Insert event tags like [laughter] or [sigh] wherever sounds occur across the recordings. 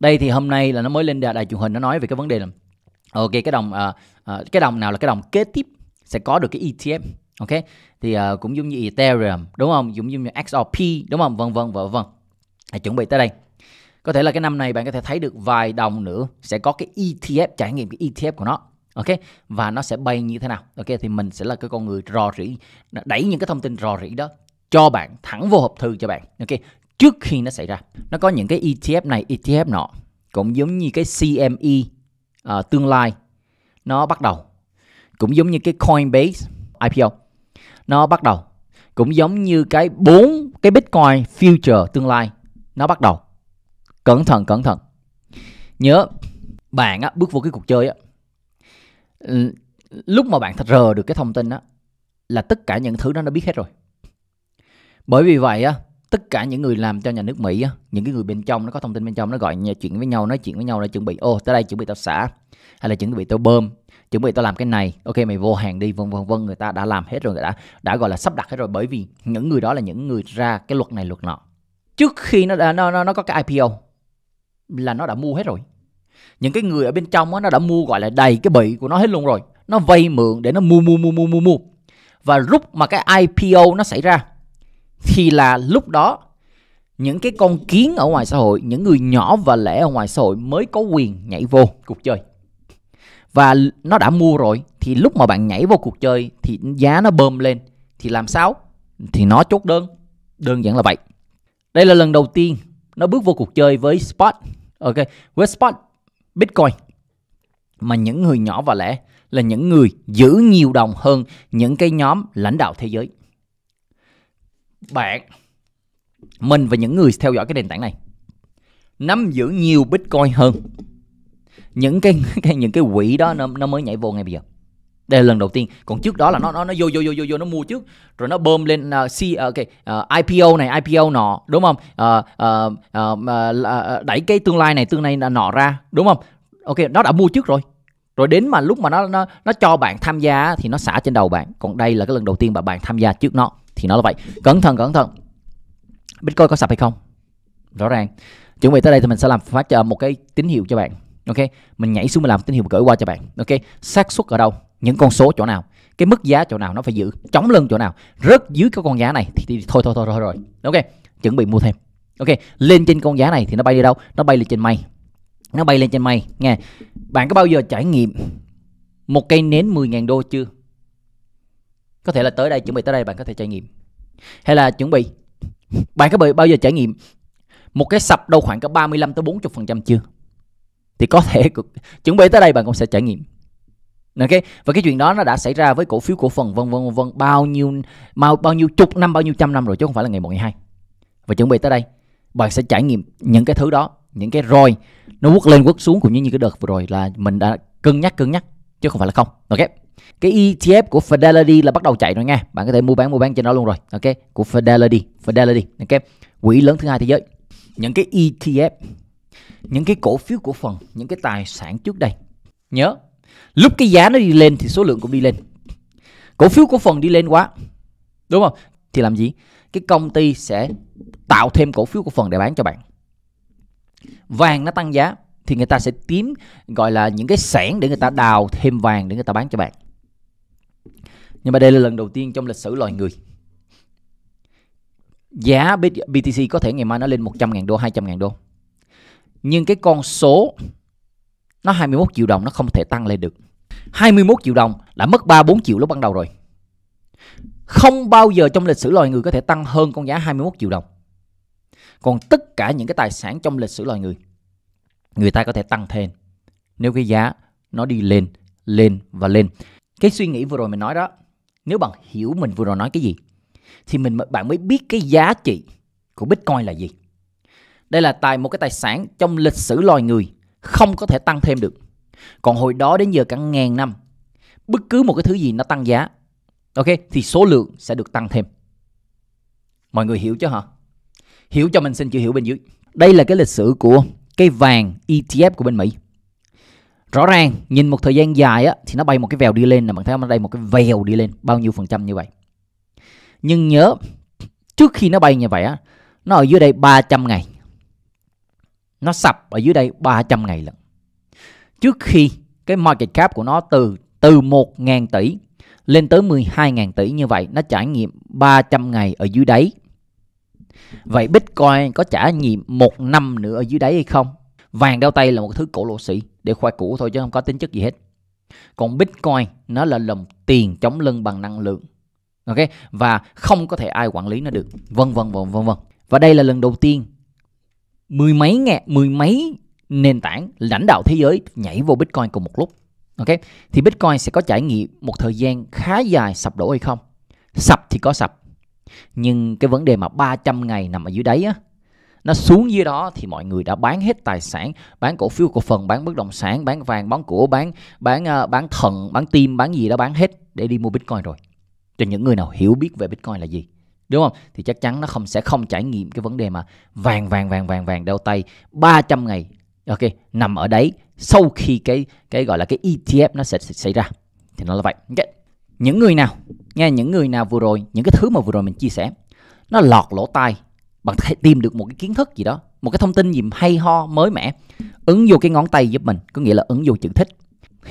đây thì hôm nay là nó mới lên đài, đài truyền hình nó nói về cái vấn đề là ok cái đồng uh, uh, cái đồng nào là cái đồng kế tiếp sẽ có được cái ETF ok thì uh, cũng giống như Ethereum đúng không cũng giống như XRP đúng không vân vân vân vân hãy chuẩn bị tới đây có thể là cái năm này bạn có thể thấy được vài đồng nữa sẽ có cái ETF trải nghiệm cái ETF của nó ok và nó sẽ bay như thế nào ok thì mình sẽ là cái con người rò rỉ đẩy những cái thông tin rò rỉ đó cho bạn thẳng vô hộp thư cho bạn ok trước khi nó xảy ra nó có những cái ETF này ETF nọ cũng giống như cái CME uh, ờ, tương lai nó bắt đầu cũng giống như cái Coinbase IPO nó bắt đầu cũng giống như cái bốn cái Bitcoin future tương lai nó bắt đầu cẩn thận cẩn thận nhớ bạn á, bước vô cái cuộc chơi á, lúc mà bạn thật rờ được cái thông tin á, là tất cả những thứ đó nó biết hết rồi bởi vì vậy á, tất cả những người làm cho nhà nước Mỹ á, những cái người bên trong nó có thông tin bên trong nó gọi nhà chuyện với nhau nói chuyện với nhau là chuẩn bị ô tới đây chuẩn bị tao xả hay là chuẩn bị tao bơm chuẩn bị tao làm cái này ok mày vô hàng đi vân vân vân người ta đã làm hết rồi người đã đã gọi là sắp đặt hết rồi bởi vì những người đó là những người ra cái luật này luật nọ trước khi nó nó nó nó có cái IPO là nó đã mua hết rồi những cái người ở bên trong đó, nó đã mua gọi là đầy cái bì của nó hết luôn rồi nó vay mượn để nó mua mua mua mua mua mua và lúc mà cái IPO nó xảy ra thì là lúc đó những cái con kiến ở ngoài xã hội những người nhỏ và lẻ ở ngoài xã hội mới có quyền nhảy vô cuộc chơi và nó đã mua rồi thì lúc mà bạn nhảy vô cuộc chơi thì giá nó bơm lên thì làm sao thì nó chốt đơn đơn giản là vậy đây là lần đầu tiên nó bước vô cuộc chơi với spot ok với spot bitcoin mà những người nhỏ và lẻ là những người giữ nhiều đồng hơn những cái nhóm lãnh đạo thế giới bạn mình và những người theo dõi cái nền tảng này nắm giữ nhiều bitcoin hơn những cái, [laughs] cái những cái quỹ đó nó nó mới nhảy vô ngay bây giờ đây là lần đầu tiên còn trước đó là nó nó nó vô vô vô vô vô nó mua trước rồi nó bơm lên uh, C, à, okay, uh, à, IPO này IPO nọ đúng không uh, uh, uh, uh, đẩy cái tương lai này tương lai nọ ra đúng không ok nó đã mua trước rồi rồi đến mà lúc mà nó nó nó cho bạn tham gia thì nó xả trên đầu bạn còn đây là cái lần đầu tiên mà bạn tham gia trước nó thì nó là vậy cẩn thận cẩn thận bitcoin có sập hay không rõ ràng chuẩn bị tới đây thì mình sẽ làm phát cho ờ, một cái tín hiệu cho bạn ok mình nhảy xuống mình làm tín hiệu gửi qua cho bạn ok xác suất ở đâu những con số chỗ nào cái mức giá chỗ nào nó phải giữ chống lưng chỗ nào rớt dưới cái con giá này thì, thì, thôi thôi thôi thôi rồi ok chuẩn bị mua thêm ok lên trên con giá này thì nó bay đi đâu nó bay lên trên mây nó bay lên trên mây nghe bạn có bao giờ trải nghiệm một cây nến 10.000 đô chưa có thể là tới đây chuẩn bị tới đây bạn có thể trải nghiệm hay là chuẩn bị bạn có bao giờ trải nghiệm một cái sập đâu khoảng cả 35 tới 40 phần trăm chưa thì có thể [laughs] chuẩn bị tới đây bạn cũng sẽ trải nghiệm ok và cái chuyện đó nó đã xảy ra với cổ phiếu cổ phần vân vân vân bao nhiêu bao bao nhiêu chục năm bao nhiêu trăm năm rồi chứ không phải là ngày một ngày hai và chuẩn bị tới đây bạn sẽ trải nghiệm những cái thứ đó những cái roi nó quất lên quất xuống cũng như, như cái đợt vừa rồi là mình đã cân nhắc cân nhắc chứ không phải là không ok cái ETF của Fidelity là bắt đầu chạy rồi nha bạn có thể mua bán mua bán trên đó luôn rồi ok của Fidelity Fidelity ok quỹ lớn thứ hai thế giới những cái ETF những cái cổ phiếu cổ phần những cái tài sản trước đây nhớ lúc cái giá nó đi lên thì số lượng cũng đi lên cổ phiếu cổ phần đi lên quá đúng không thì làm gì cái công ty sẽ tạo thêm cổ phiếu cổ phần để bán cho bạn vàng nó tăng giá thì người ta sẽ kiếm gọi là những cái sản để người ta đào thêm vàng để người ta bán cho bạn nhưng mà đây là lần đầu tiên trong lịch sử loài người giá BTC có thể ngày mai nó lên 100.000 đô 200.000 đô nhưng cái con số nó 21 triệu đồng nó không thể tăng lên được 21 triệu đồng đã mất 3-4 triệu lúc ban đầu rồi không bao giờ trong lịch sử loài người có thể tăng hơn con giá 21 triệu đồng còn tất cả những cái tài sản trong lịch sử loài người người ta có thể tăng thêm nếu cái giá nó đi lên lên và lên cái suy nghĩ vừa rồi mình nói đó nếu bạn hiểu mình vừa rồi nói cái gì thì mình bạn mới biết cái giá trị của Bitcoin là gì. Đây là tài một cái tài sản trong lịch sử loài người không có thể tăng thêm được. Còn hồi đó đến giờ cả ngàn năm, bất cứ một cái thứ gì nó tăng giá, ok thì số lượng sẽ được tăng thêm. Mọi người hiểu chứ hả? Hiểu cho mình xin chữ hiểu bên dưới. Đây là cái lịch sử của cái vàng ETF của bên Mỹ rõ ràng nhìn một thời gian dài á thì nó bay một cái vèo đi lên là bạn thấy không đây một cái vèo đi lên bao nhiêu phần trăm như vậy nhưng nhớ trước khi nó bay như vậy á nó ở dưới đây 300 ngày nó sập ở dưới đây 300 ngày lận trước khi cái market cap của nó từ từ 1.000 tỷ lên tới 12.000 tỷ như vậy nó trải nghiệm 300 ngày ở dưới đáy vậy Bitcoin có trải nghiệm một năm nữa ở dưới đáy hay không vàng đeo tay là một thứ cổ lỗ sĩ để khoe cũ thôi chứ không có tính chất gì hết còn bitcoin nó là lồng tiền chống lưng bằng năng lượng ok và không có thể ai quản lý nó được vân vân vân vân vân và đây là lần đầu tiên mười mấy ngàn mười mấy nền tảng lãnh đạo thế giới nhảy vô bitcoin cùng một lúc ok thì bitcoin sẽ có trải nghiệm một thời gian khá dài sập đổ hay không sập thì có sập nhưng cái vấn đề mà 300 ngày nằm ở dưới đáy á nó xuống dưới đó thì mọi người đã bán hết tài sản bán cổ phiếu cổ phần bán bất động sản bán vàng bán của bán bán ờ, bán thận bán tim bán gì đó bán hết để đi mua bitcoin rồi cho những người nào hiểu biết về bitcoin là gì đúng không thì chắc chắn nó không sẽ không trải nghiệm cái vấn đề mà vàng vàng vàng vàng vàng đeo tay 300 ngày ok nằm ở đấy sau khi cái cái gọi là cái ETF nó sẽ, sẽ xảy ra thì nó là vậy okay. những người nào nghe những người nào vừa rồi những cái thứ mà vừa rồi mình chia sẻ nó lọt lỗ tai bạn tìm được một cái kiến thức gì đó một cái thông tin gì hay ho mới mẻ ứng vô cái ngón tay giúp mình có nghĩa là ứng vô chữ thích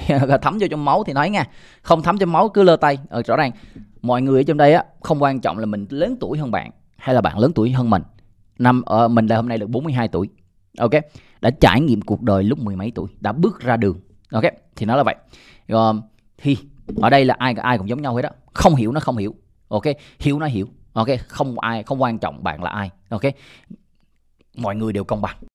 [laughs] thấm vô trong máu thì nói nha không thấm trong máu cứ lơ tay ờ, rõ ràng mọi người ở trong đây á không quan trọng là mình lớn tuổi hơn bạn hay là bạn lớn tuổi hơn mình năm ở ờ, uh, mình là hôm nay được 42 tuổi ok đã trải nghiệm cuộc đời lúc mười mấy tuổi đã bước ra đường ok thì nó là vậy rồi thì ở đây là ai ai cũng giống nhau hết đó không hiểu nó không hiểu ok hiểu nó hiểu ok không ai không quan trọng bạn là ai ok mọi người đều công bằng